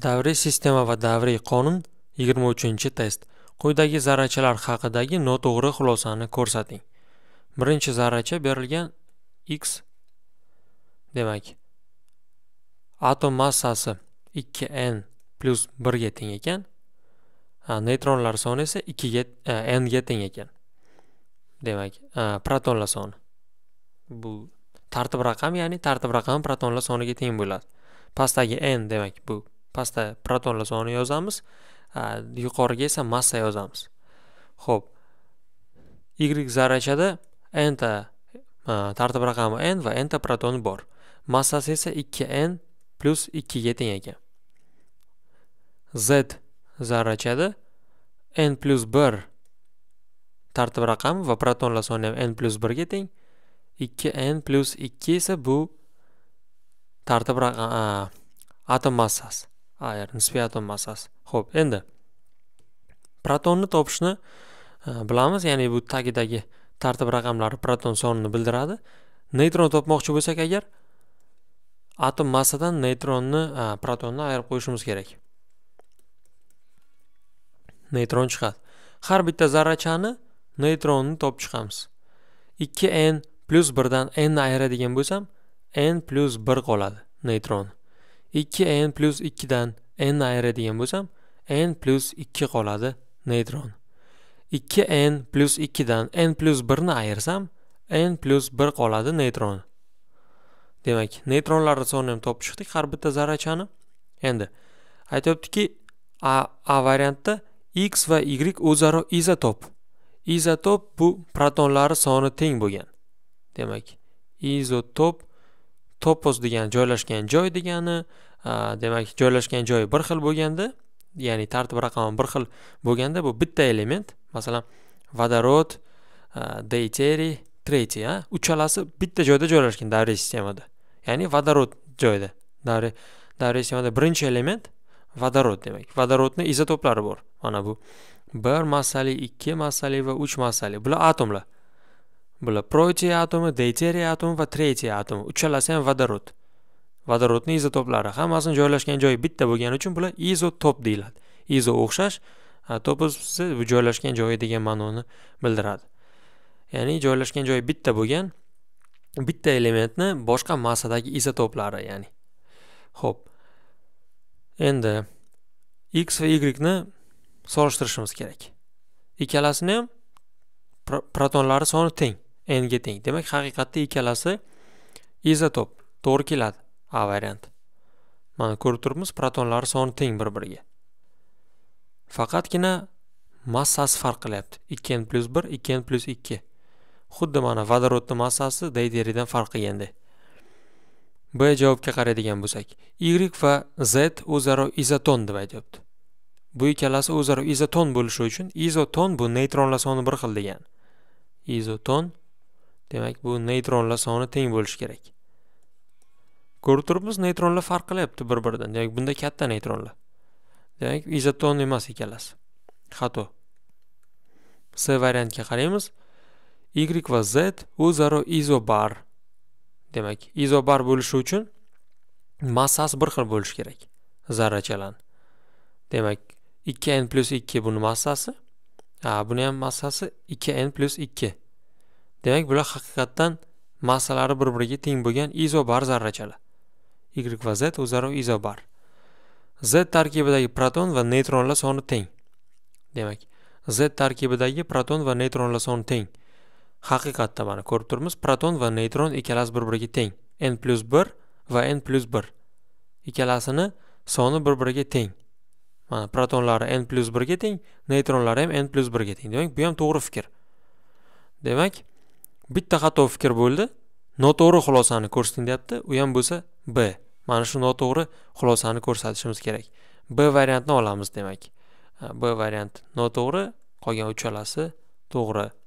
davriy sistema va davriy qonun 23 test quyidagi zarrachalar haqidagi noto'g'ri xulosani ko'rsating birinchi zarracha berilgan x demak atom massasi 2n plus 1 ga teng ekan neytronlar soni esa 2 ga n ga teng ekan demak protonlar soni bu tartib raqam ya'ni tartib raqami protonlar soniga teng bo'ladi pastdagi n demak bu pastda protonlar soni yozamiz yuqoriga esa massa yozamiz ho'p y zarrachada n ta tartib raqami n va n ta protoni bor massasi esa 2n plyus 2 ga teng ekan z zarrachada n plyus 1 tartib raqami va protonlar soni ham n plyus 1 ga teng 2n plyus 2 esa bu tartib raqam atom massasi air nisbiyaton massasi ho'p endi protonni topishni e, bilamiz ya'ni bu tagidagi tartib raqamlari proton sonini bildiradi neytron topmoqchi bo'lsak agar atom massadan neytronni e, protonni ayirib qo'yishimiz kerak neytron chiqadi har bitta zarrachani neytronni topib chiqamiz 2n plyus birdan n ni ayiradigan bo'lsam n plyus bir qoladi neytron. 2 n plyus ikkidan n ayiradigan bo'lsam n plus 2 qoladi neytron 2 n plyus ikkidan n plyus birni ayirsam n plyus bir qoladi neytron demak neytronlarni sonini ham topib chiqdik har bitta zarrachani endi aytyaptiki a, a variantda x va y o'zaro izotop izotop bu protonlari soni teng bo'lgan demak izotop topos degani joylashgan joy degani demak joylashgan joyi bir xil bo'lganda ya'ni tartib raqami bir xil bo'lganda bu bitta element masalan vodorod дейтерий третий uchalasi bitta joyda joylashgan davriy sistemada ya'ni vodorod joyda davriy davriy sistemada birinchi element vodorod demak vodorodni izotoplari bor mana bu bir massali ikki massali va uch massali bular atomlar было protiy e atomi deyteriy e atomi va tretiy e atom uchalasi ham vodorod Vodorodning izotoplari hammasini joylashgan joyi bitta bo'lgani uchun bular izotop deyiladi izo o'xshash top esa joylashgan joyi degan ma'noni bildiradi ya'ni joylashgan joyi bitta bo'lgan bitta elementni boshqa massadagi izotoplari ya'ni Xo'p. endi x va y ni solishtirishimiz kerak ikkalasini ham protonlari soni teng n ga teng demak haqiqatda ikkalasi izotop to'g'ri keladi a varianti mana ko'rib turibmiz protonlar soni teng bir biriga faqatgina massasi farq qilyapti ikki n plyus bir ikki n plyus ikki xuddi mana vodorodni massasi deyteridan farq qilganday b javobga qaraydigan bo'lsak y va z o'zaro izoton deb aytyapti bu ikkalasi o'zaro izoton bo'lishi uchun izoton bu neytronlar soni bir xil degan izoton demak bu neytronlar soni teng bo'lishi kerak ko'rib turibmiz neytronlar farq qilyapti bir biridan demak bunda katta neytronlar demak izoton emas ikkalasi xato c variantga qaraymiz y va z o'zaro izobar demak izobar bo'lishi uchun massasi bir xil bo'lishi kerak zarrachalarni demak 2n plyus 2 buni massasi a buni ham massasi 2n plyus 2 demak bular haqiqatdan massalari bir biriga teng bo'lgan izobar zarrachalar y va z o'zaro izobar z tarkibidagi proton va neytronlar soni teng demak z tarkibidagi proton va neytronlar soni teng haqiqatda mana ko'rib turibmiz proton va neytron ikkalasi bir biriga teng n plyus bir va n plyus bir ikkalasini soni bir biriga teng mana protonlari n plyus birga teng neytronlari ham n plyus birga teng demak bu ham to'g'ri fikr demak bitta xato fikr bo'ldi noto'g'ri xulosani ko'rsating deyapti u ham bo'lsa b mana shu noto'g'ri xulosani ko'rsatishimiz kerak b variantni olamiz demak b variant noto'g'ri qolgan uchalasi to'g'ri